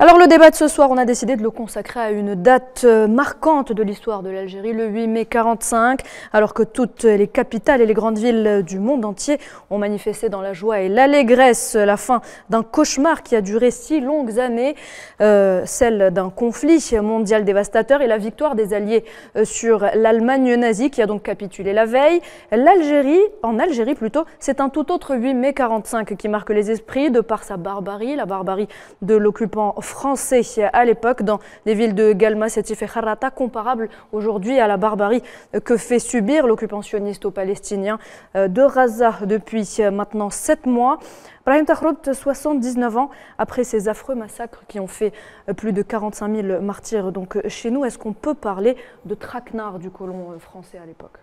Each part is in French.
Alors le débat de ce soir, on a décidé de le consacrer à une date euh, marquante de l'histoire de l'Algérie, le 8 mai 45, alors que toutes les capitales et les grandes villes du monde entier ont manifesté dans la joie et l'allégresse la fin d'un cauchemar qui a duré six longues années, euh, celle d'un conflit mondial dévastateur et la victoire des Alliés euh, sur l'Allemagne nazie qui a donc capitulé la veille. L'Algérie, en Algérie plutôt, c'est un tout autre 8 mai 45 qui marque les esprits de par sa barbarie, la barbarie de l'occupant français à l'époque dans les villes de Galma, Sétif et Harata, comparable aujourd'hui à la barbarie que fait subir l'occupationniste aux Palestiniens euh, de Gaza depuis euh, maintenant sept mois. Brahim Tahrut, 79 ans après ces affreux massacres qui ont fait euh, plus de 45 000 martyrs donc, chez nous, est-ce qu'on peut parler de traquenard du colon français à l'époque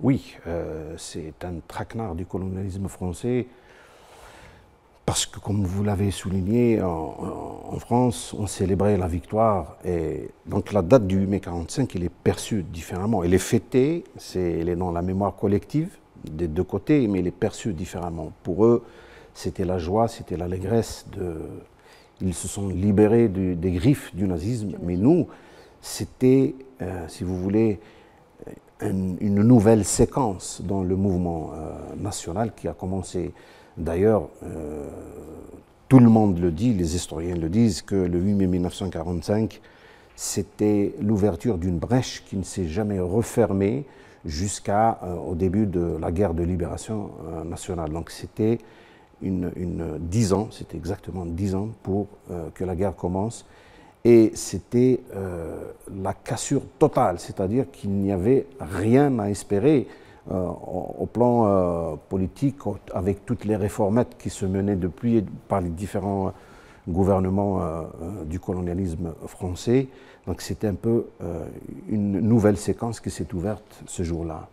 Oui, c'est un traquenard du colonialisme français parce que, comme vous l'avez souligné, euh, euh, en, France, on célébrait la victoire. Et donc, la date du 8 mai 45, elle est perçue différemment. Elle est fêtée, c'est, elle est dans la mémoire collective des deux côtés, mais elle est perçue différemment. Pour eux, c'était la joie, c'était l'allégresse. De... Ils se sont libérés des griffes du nazisme. Mais nous, c'était, euh, si vous voulez, une, nouvelle séquence dans le mouvement euh, national qui a commencé d'ailleurs, euh, tout le monde le dit, les historiens le disent, que le 8 mai 1945, c'était l'ouverture d'une brèche qui ne s'est jamais refermée jusqu'à euh, au début de la guerre de libération nationale. Donc c'était une, dix ans, c'était exactement dix ans pour que la guerre commence et c'était euh, la cassure totale, c'est-à-dire qu'il n'y avait rien à espérer euh, au plan euh, politique avec toutes les réformettes qui se menaient depuis par les différents gouvernements du colonialisme français. Donc c'était un peu une nouvelle séquence qui s'est ouverte ce jour-là.